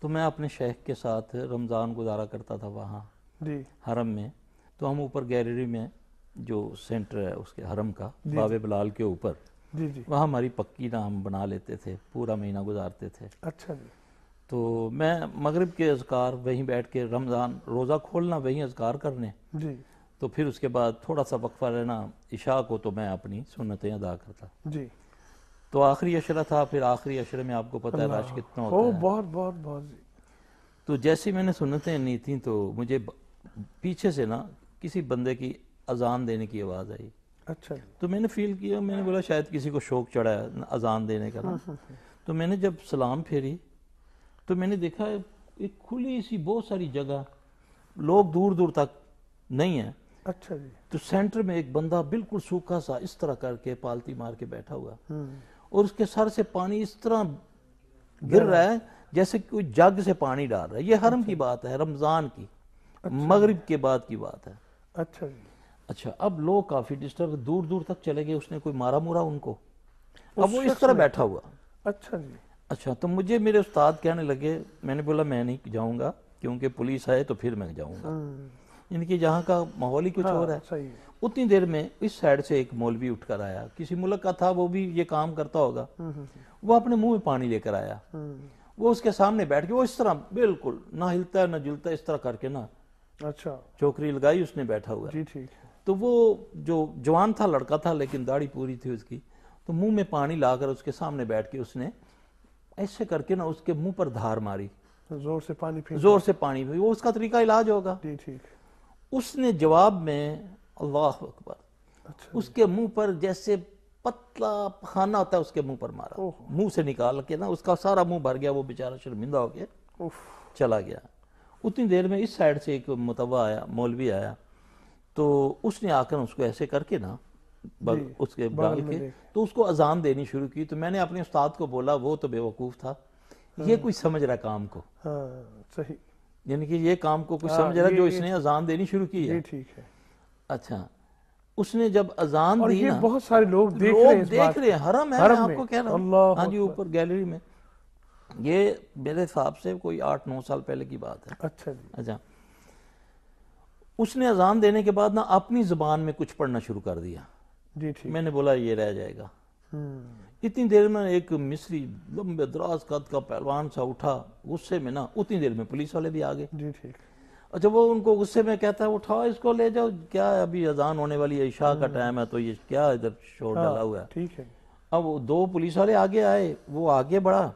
تو میں اپنے شیخ کے ساتھ رمضان گزارا کرتا تھا وہاں جی حرم میں تو ہم اوپر گیلری میں جو سینٹر ہے اس کے حرم کا جی۔ باب بلال کے اوپر جی، جی۔ وہاں ہماری پکی نہ ہم بنا لیتے تھے پورا مہینہ گزارتے تھے اچھا جی تو میں مغرب کے اذکار وہیں بیٹھ کے رمضان روزہ کھولنا وہیں اذکار کرنے جی تو پھر اس کے بعد تھوڑا سا وقفہ رہنا عشاء کو تو میں اپنی سنتیں ادا کرتا جی تو آخری عشرہ تھا پھر آخری اشرے میں آپ کو پتہ ہے ہے کتنا ہوتا بہت بہت بہت تو جیسی میں نے سنتیں نہیں تو مجھے پیچھے سے نا کسی بندے کی اذان دینے کی آواز آئی اچھا۔ تو میں نے فیل کیا میں نے بولا شاید کسی کو چڑھا ہے ازان دینے کا ہاں، ہاں، ہاں۔ تو میں نے جب سلام پھیری تو میں نے دیکھا ایک کھلی سی بہت ساری جگہ لوگ دور دور تک نہیں ہیں اچھا جی۔ تو سینٹر میں ایک بندہ بالکل سوکھا سا اس طرح کر کے پالتی مار کے بیٹھا ہوا اور اس کے سر سے پانی اس طرح گر رہا ہے جیسے کوئی جگ سے پانی ڈال رہا ہے یہ حرم کی اچھا۔ بات ہے رمضان کی اچھا۔ مغرب کے بعد کی بات ہے اچھا جی اچھا اب لوگ کافی ڈسٹرب دور دور تک چلے گئے اس نے کوئی مارا مورا ان کو اب وہ اس طرح بیٹھا ہوا اچھا جی اچھا تو مجھے میرے استاد کہنے لگے میں نے بولا میں نہیں جاؤں گا کیونکہ پولیس آئے تو پھر میں جاؤں گا ہاں۔ یعنی کہ جہاں کا ماحول ہی کچھ ہاں، اور اتنی دیر میں اس سائڈ سے ایک مول بھی اٹھ کر آیا کسی ملک کا تھا وہ بھی یہ کام کرتا ہوگا وہ اپنے منہ میں پانی لے کر آیا وہ اس کے کے سامنے بیٹھ وہ اس طرح بالکل نہ ہلتا ہے نہ جلتا اس طرح کر کے نا اچھا۔ چوکری لگائی اس نے بیٹھا ہوا جی، تو وہ جو جوان تھا لڑکا تھا لیکن داڑھی پوری تھی اس کی تو منہ میں پانی لا کر اس کے سامنے بیٹھ کے اس نے ایسے کر کے نا اس کے منہ پر دھار ماری سے زور سے پانی وہ اس کا طریقہ علاج ہوگا جی، اس نے جواب میں اللہ اکبر اچھا۔ اس کے منہ پر جیسے پتلا پخانہ ہوتا ہے اس کے منہ پر مارا منہ سے نکال کے نا اس کا سارا منہ بھر گیا وہ بیچارہ شرمندہ ہو گیا چلا گیا اتنی دیر میں اس سائڈ سے ایک متوا آیا مولوی آیا تو اس نے آ کر اس کو ایسے کر کے نا جی، اس کے بال کے تو اس کو اذان دینی شروع کی تو میں نے اپنے استاد کو بولا وہ تو بے وقوف تھا یہ ہاں۔ کوئی سمجھ رہا کام کو ہاں، صحیح یعنی کہ یہ کام کو کچھ ہاں، سمجھ رہا جو اس نے اذان دینی شروع کی ہے ٹھیک ہے اچھا اس نے جب اذان دی اور یہ بہت سارے لوگ دیکھ رہے ہیں لوگ دیکھ رہے ہیں حرم ہے میں آپ کو کہہ رہا ہوں ہاں جی اوپر گیلری میں یہ میرے صاحب سے کوئی آٹھ نو سال پہلے کی بات ہے اچھا جی۔ اچھا اس نے اذان دینے کے بعد نا اپنی زبان میں کچھ پڑھنا شروع کر دیا جی، میں نے بولا یہ رہ جائے گا اتنی دیر میں ایک مصری لمبے دراز قد کا پہلوان سا اٹھا غصے میں نا اتنی دیر میں پولیس والے بھی آگے جی ٹھیک اچھا وہ ان کو غصے میں کہتا ہے اٹھاؤ اس کو لے جاؤ کیا ابھی اذان ہونے والی ہے عشاء کا ٹائم ہے تو یہ کیا ادھر شور ہاں، ڈالا ہوا ہے ٹھیک ہے اب دو پولیس والے آگے آئے وہ آگے بڑھا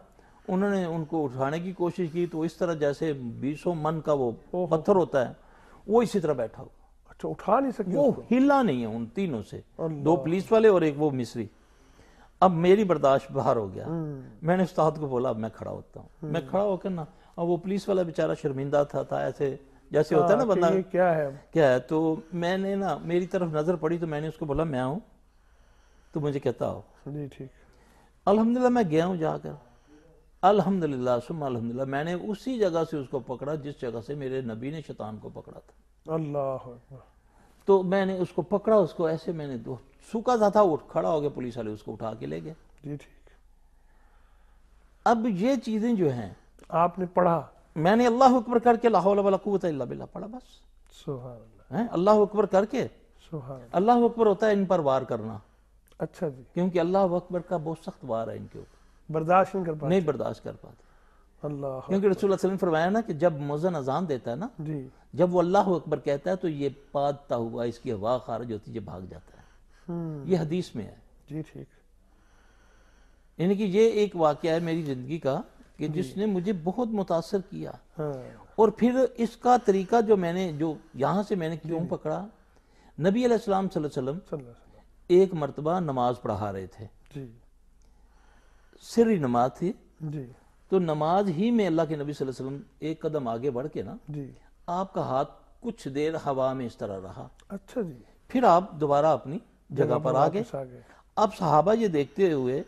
انہوں نے ان کو اٹھانے کی کوشش کی تو اس طرح جیسے بیسوں من کا وہ پتھر ہوتا ہے وہ اسی طرح بیٹھا ہوا اچھا اٹھا نہیں سکتے وہ ہلا نہیں ہے ان تینوں سے دو پولیس والے اور ایک وہ مصری اب میری برداشت باہر ہو گیا میں نے استاد کو بولا اب میں کھڑا کھڑا ہوتا ہوں میں ہو اور وہ پولیس والا بیچارہ شرمندہ میری طرف نظر پڑی تو میں نے اس کو بولا میں ہوں تو مجھے کہتا ہو جی ٹھیک الحمدللہ میں گیا ہوں جا کر الحمدللہ سم الحمدللہ میں نے اسی جگہ سے اس کو پکڑا جس جگہ سے میرے نبی نے شیطان کو پکڑا تھا اللہ تو میں نے اس کو پکڑا اس کو ایسے میں نے سوکھا تھا کھڑا ہو گیا پولیس والے اس کو اٹھا کے لے گئے جی، اب یہ چیزیں جو ہیں آپ نے پڑھا میں نے اللہ اکبر کر کے پڑھا بس اللہ اکبر کر کے اللہ اکبر ہوتا ہے ان پر وار کرنا اچھا جی کیونکہ اللہ اکبر کا بہت سخت وار ہے ان کے اوپر برداشت نہیں کر پاتے نہیں برداشت کر پاتے کیونکہ رسول اللہ صلی اللہ علیہ وسلم فرمایا نا کہ جب موزن اذان دیتا ہے نا جی جب وہ اللہ اکبر کہتا ہے تو یہ پادتا ہوا اس کی ہوا خارج ہوتی ہے بھاگ جاتا ہے یہ حدیث میں ہے جی ٹھیک یعنی کہ یہ ایک واقعہ ہے میری زندگی کا کہ جی۔ جس نے مجھے بہت متاثر کیا ہاں۔ اور پھر اس کا طریقہ جو میں نے جو یہاں سے میں نے کیوں جی۔ پکڑا نبی علیہ السلام صلی اللہ علیہ وسلم ایک مرتبہ نماز پڑھا رہے تھے جی۔ سری نماز تھی تو نماز ہی میں اللہ کے نبی صلی اللہ علیہ وسلم ایک قدم آگے بڑھ کے نا جی۔ آپ کا ہاتھ کچھ دیر ہوا میں اس طرح رہا اچھا جی پھر آپ دوبارہ اپنی جگہ پر آگے اب صحابہ یہ دیکھتے ہوئے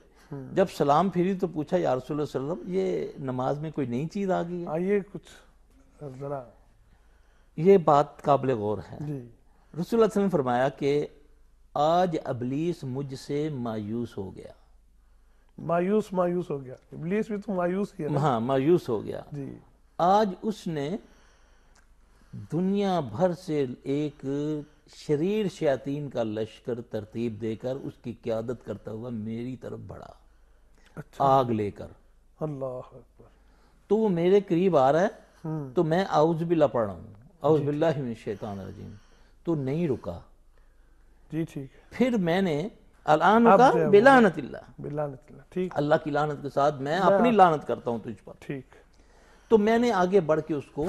جب سلام پھیری تو پوچھا یا رسول اللہ علیہ وسلم یہ نماز میں کوئی نئی چیز آئیے کچھ ذرا یہ بات قابل غور ہے جی۔ رسول اللہ علیہ وسلم نے فرمایا کہ آج ابلیس مجھ سے مایوس ہو گیا مایوس مایوس ہو گیا ابلیس بھی تو مایوس کیا ہاں مایوس ہو گیا جی آج اس نے دنیا بھر سے ایک شریر شیاطین کا لشکر ترتیب دے کر اس کی قیادت کرتا ہوا میری طرف بڑھا اچھا آگ لے کر اللہ اکبر تو وہ میرے قریب آ رہا ہے تو میں اعوذ باللہ پڑھ رہا ہوں اعوذ جی۔ باللہ من الشیطان الرجیم تو نہیں رکا جی ٹھیک پھر میں نے الان کا بلانت اللہ بلانت اللہ اللہ کی لانت کے ساتھ میں اپنی لانت کرتا ہوں تجھ پر تو میں نے آگے بڑھ کے اس کو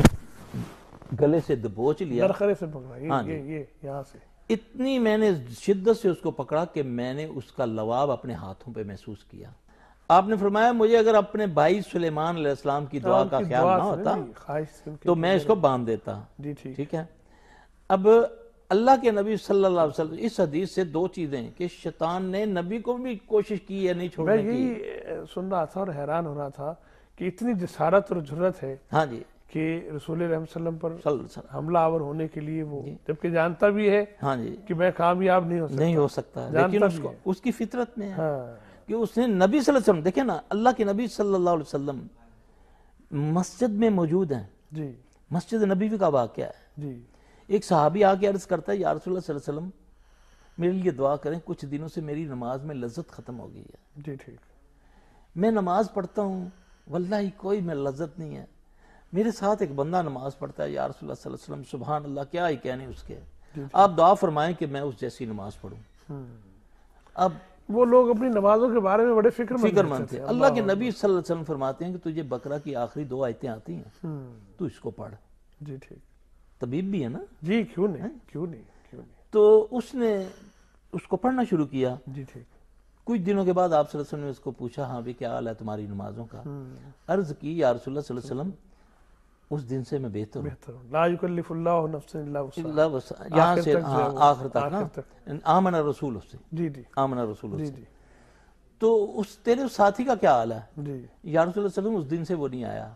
گلے سے دبوچ لیا درخرے سے پکڑا ہاں جی۔ یہ یہاں سے اتنی میں نے شدت سے اس کو پکڑا کہ میں نے اس کا لواب اپنے ہاتھوں پہ محسوس کیا آپ نے فرمایا مجھے اگر اپنے بھائی سلیمان علیہ السلام کی دعا کا خیال نہ ہوتا تو میں اس کو باندھ دیتا جی، ٹھیک ہے اب اللہ کے نبی صلی اللہ علیہ وسلم اس حدیث سے دو چیزیں کہ شیطان نے نبی کو بھی کوشش کی یا نہیں چھوڑنے کی میں یہی سن رہا تھا اور حیران ہو رہا تھا کہ اتنی جسارت اور جھرت ہے ہاں جی کہ رسول اللہ علیہ وسلم پر حملہ آور ہونے کے لیے وہ جی۔ جبکہ جانتا بھی ہے ہاں جی کہ میں کامیاب نہیں ہو سکتا نہیں ہو سکتا لیکن اس, کو اس کی فطرت میں ہے ہاں۔ کہ اس نے نبی صلی اللہ علیہ وسلم دیکھیں نا اللہ کے نبی صلی اللہ علیہ وسلم مسجد میں موجود ہیں جی مسجد نبی کا واقعہ ہے جی ایک صحابی آ کے عرض کرتا ہے یا رسول اللہ اللہ صلی علیہ وسلم میرے لیے دعا کریں کچھ دنوں سے میری نماز میں لذت ختم ہو گئی ہے جی ٹھیک میں نماز پڑھتا ہوں واللہ ہی کوئی میں لذت نہیں ہے میرے ساتھ ایک بندہ نماز پڑھتا ہے یا رسول اللہ اللہ صلی علیہ وسلم سبحان اللہ کیا ہی کہنے اس کے جی، آپ دعا فرمائیں کہ میں اس جیسی نماز پڑھوں اب وہ لوگ اپنی نمازوں کے بارے میں بڑے فکر فکر مند تھے اللہ کے نبی صلی اللہ علیہ وسلم فرماتے ہیں کہ تجھے بکرا کی آخری دو آیتیں آتی ہیں تو اس کو پڑھ جی ٹھیک طبیب بھی ہے نا جی کیوں نہیں کیوں نہیں کیوں نہیں تو اس نے اس کو پڑھنا شروع کیا جی ٹھیک کچھ دنوں کے بعد آپ صلی اللہ علیہ وسلم نے اس کو پوچھا ہاں بھی کیا حال ہے تمہاری نمازوں کا عرض کی یا رسول اللہ صلی اللہ علیہ وسلم اس دن سے میں بہتر ہوں لا یکلف اللہ نفس الا وسعہ اللہ وسعہ یہاں سے ہاں، آخر تک ہاں۔ یعنی آمن رسول اس سے جی جی آمن رسول اس جی، سے جی۔ تو اس تیرے ساتھی کا کیا حال ہے جی۔ یا رسول اللہ صلی اللہ علیہ وسلم اس دن سے وہ نہیں آیا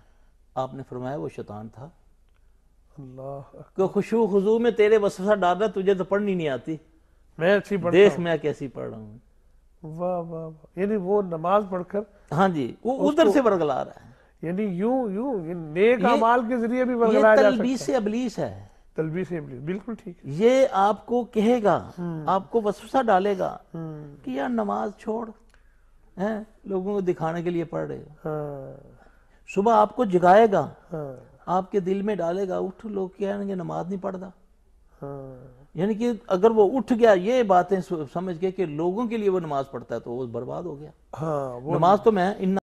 آپ نے فرمایا وہ شیطان تھا کہ خوشو خضو میں تیرے وسوسہ ڈال رہا تجھے تو پڑھنی نہیں آتی میں اچھی پڑھتا دیکھ میں کیسی پڑھ رہا ہوں واہ واہ واہ یعنی وہ نماز پڑھ کر ہاں جی وہ ادھر سے برگلا رہا ہے یعنی یوں یوں نیک عمال کے ذریعے بھی برگلا جا سکتا ہے یہ تلبیس ابلیس ہے تلبیس ابلیس بالکل ٹھیک ہے یہ آپ کو کہے گا آپ کو وسوسہ ڈالے گا کہ یار نماز چھوڑ لوگوں کو دکھانے کے لیے پڑھ رہے ہو ہاں۔ صبح آپ کو جگائے گا ہاں۔ آپ کے دل میں ڈالے گا اٹھ لوگ کیا کہ نماز نہیں پڑھتا ہاں۔ یعنی کہ اگر وہ اٹھ گیا یہ باتیں سمجھ گئے کہ لوگوں کے لیے وہ نماز پڑھتا ہے تو وہ برباد ہو گیا ہاں، نماز تو میں